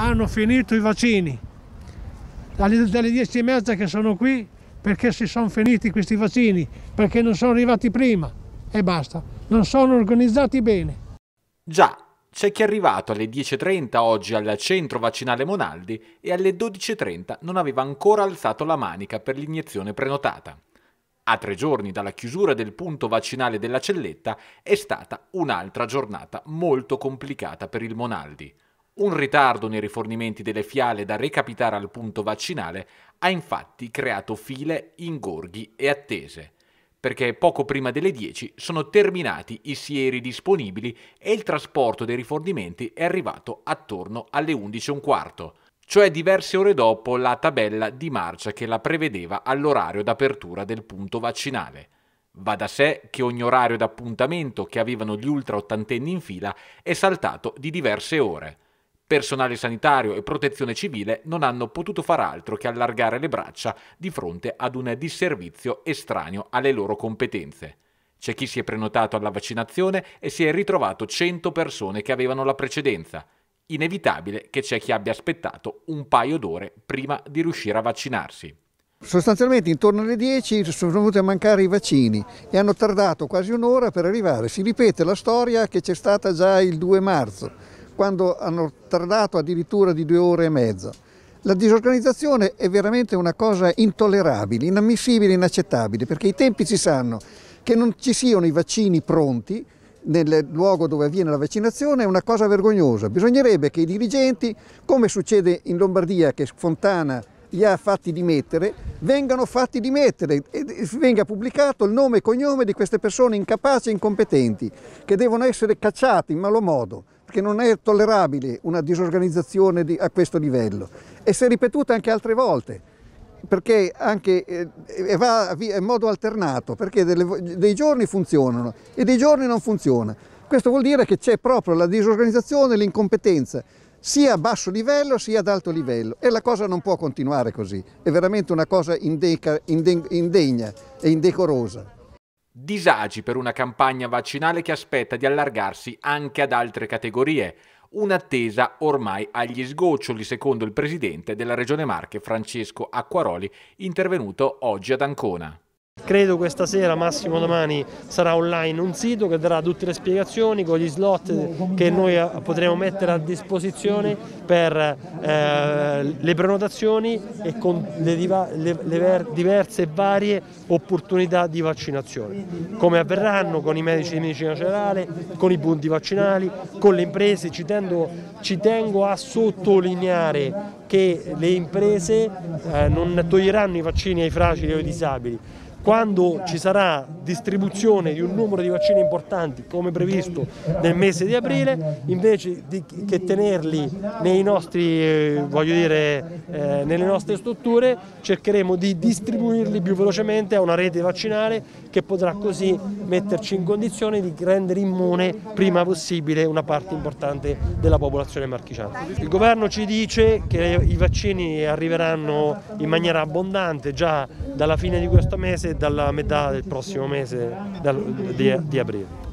hanno finito i vaccini. Dalle, dalle 10 e mezza che sono qui perché si sono finiti questi vaccini, perché non sono arrivati prima e basta. Non sono organizzati bene. Già, c'è chi è arrivato alle 10.30 oggi al centro vaccinale Monaldi e alle 12.30 non aveva ancora alzato la manica per l'iniezione prenotata. A tre giorni dalla chiusura del punto vaccinale della Celletta è stata un'altra giornata molto complicata per il Monaldi. Un ritardo nei rifornimenti delle fiale da recapitare al punto vaccinale ha infatti creato file, ingorghi e attese, perché poco prima delle 10 sono terminati i sieri disponibili e il trasporto dei rifornimenti è arrivato attorno alle 11.15, cioè diverse ore dopo la tabella di marcia che la prevedeva all'orario d'apertura del punto vaccinale. Va da sé che ogni orario d'appuntamento che avevano gli ultra ottantenni in fila è saltato di diverse ore. Personale sanitario e protezione civile non hanno potuto far altro che allargare le braccia di fronte ad un disservizio estraneo alle loro competenze. C'è chi si è prenotato alla vaccinazione e si è ritrovato 100 persone che avevano la precedenza. Inevitabile che c'è chi abbia aspettato un paio d'ore prima di riuscire a vaccinarsi. Sostanzialmente intorno alle 10 sono venuti a mancare i vaccini e hanno tardato quasi un'ora per arrivare. Si ripete la storia che c'è stata già il 2 marzo quando hanno tardato addirittura di due ore e mezza. La disorganizzazione è veramente una cosa intollerabile, inammissibile, inaccettabile, perché i tempi ci sanno che non ci siano i vaccini pronti nel luogo dove avviene la vaccinazione è una cosa vergognosa. Bisognerebbe che i dirigenti, come succede in Lombardia che Fontana li ha fatti dimettere, vengano fatti dimettere e venga pubblicato il nome e cognome di queste persone incapaci e incompetenti che devono essere cacciate in malo modo perché non è tollerabile una disorganizzazione di, a questo livello e si è ripetuta anche altre volte perché anche eh, va in modo alternato, perché delle, dei giorni funzionano e dei giorni non funziona. Questo vuol dire che c'è proprio la disorganizzazione, l'incompetenza, sia a basso livello sia ad alto livello e la cosa non può continuare così, è veramente una cosa indeca, inde, indegna e indecorosa. Disagi per una campagna vaccinale che aspetta di allargarsi anche ad altre categorie. Un'attesa ormai agli sgoccioli, secondo il presidente della Regione Marche, Francesco Acquaroli, intervenuto oggi ad Ancona. Credo questa sera, massimo domani, sarà online un sito che darà tutte le spiegazioni con gli slot che noi eh, potremo mettere a disposizione per eh, le prenotazioni e con le, le, le diverse e varie opportunità di vaccinazione. Come avverranno con i medici di medicina generale, con i punti vaccinali, con le imprese. Ci tengo, ci tengo a sottolineare che le imprese eh, non toglieranno i vaccini ai fragili o ai disabili quando ci sarà distribuzione di un numero di vaccini importanti come previsto nel mese di aprile, invece di, che tenerli nostri, eh, dire, eh, nelle nostre strutture, cercheremo di distribuirli più velocemente a una rete vaccinale che potrà così metterci in condizione di rendere immune prima possibile una parte importante della popolazione marchigiana. Il governo ci dice che i vaccini arriveranno in maniera abbondante già dalla fine di questo mese dalla metà del prossimo mese di, di aprile.